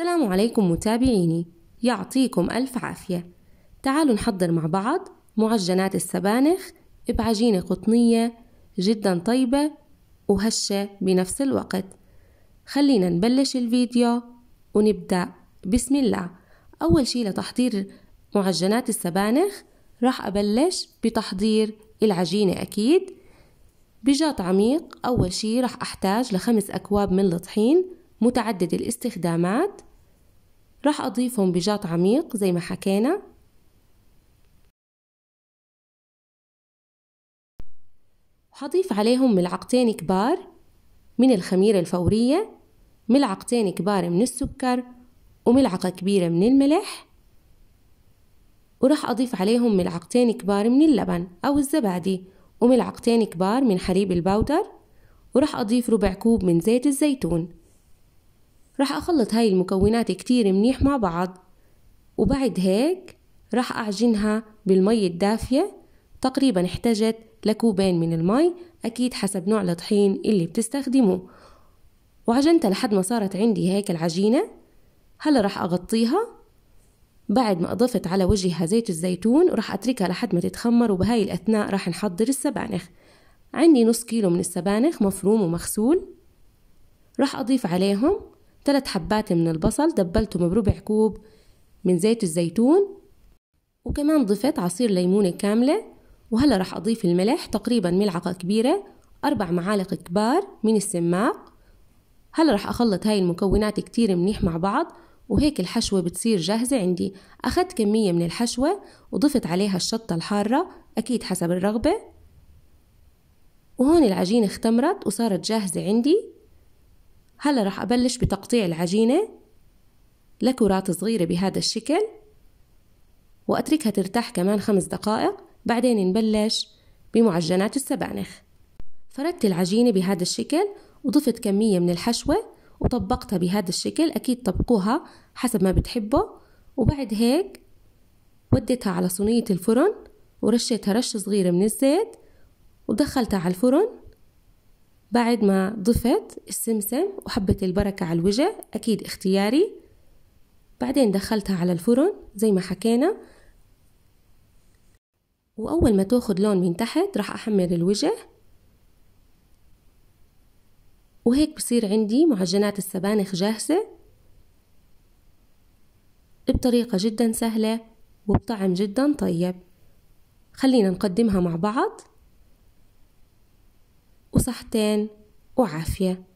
السلام عليكم متابعيني يعطيكم ألف عافية تعالوا نحضر مع بعض معجنات السبانخ بعجينة قطنية جدا طيبة وهشة بنفس الوقت خلينا نبلش الفيديو ونبدأ بسم الله أول شي لتحضير معجنات السبانخ راح أبلش بتحضير العجينة أكيد بجاط عميق أول شي راح أحتاج لخمس أكواب من الطحين متعدد الاستخدامات راح أضيفهم بجاط عميق زي ما حكينا حضيف عليهم ملعقتين كبار من الخميرة الفورية ملعقتين كبار من السكر وملعقة كبيرة من الملح وراح أضيف عليهم ملعقتين كبار من اللبن أو الزبادي وملعقتين كبار من حليب الباودر وراح أضيف ربع كوب من زيت الزيتون راح أخلط هاي المكونات كتير منيح مع بعض وبعد هيك راح أعجنها بالمي الدافية تقريبا احتاجت لكوبين من المي أكيد حسب نوع الطحين اللي بتستخدمه وعجنتها لحد ما صارت عندي هيك العجينة هلا راح أغطيها بعد ما أضفت على وجهها زيت الزيتون وراح أتركها لحد ما تتخمر وبهاي الأثناء راح نحضر السبانخ عندي نص كيلو من السبانخ مفروم ومغسول راح أضيف عليهم ثلاث حبات من البصل دبلتهم بربع كوب من زيت الزيتون وكمان ضفت عصير ليمونة كاملة وهلا رح أضيف الملح تقريبا ملعقة كبيرة أربع معالق كبار من السماق هلا رح أخلط هاي المكونات كتير منيح مع بعض وهيك الحشوة بتصير جاهزة عندي أخذت كمية من الحشوة وضفت عليها الشطة الحارة أكيد حسب الرغبة وهون العجينة اختمرت وصارت جاهزة عندي هلا رح أبلش بتقطيع العجينة لكرات صغيرة بهذا الشكل وأتركها ترتاح كمان خمس دقائق بعدين نبلش بمعجنات السبانخ فردت العجينة بهذا الشكل وضفت كمية من الحشوة وطبقتها بهذا الشكل أكيد طبقوها حسب ما بتحبوا وبعد هيك وديتها على صينية الفرن ورشيتها رشة صغيرة من الزيت ودخلتها على الفرن بعد ما ضفت السمسم وحبة البركة على الوجه أكيد اختياري بعدين دخلتها على الفرن زي ما حكينا وأول ما تاخد لون من تحت راح أحمر الوجه وهيك بصير عندي معجنات السبانخ جاهزة بطريقة جدا سهلة وبطعم جدا طيب خلينا نقدمها مع بعض وصحتين وعافية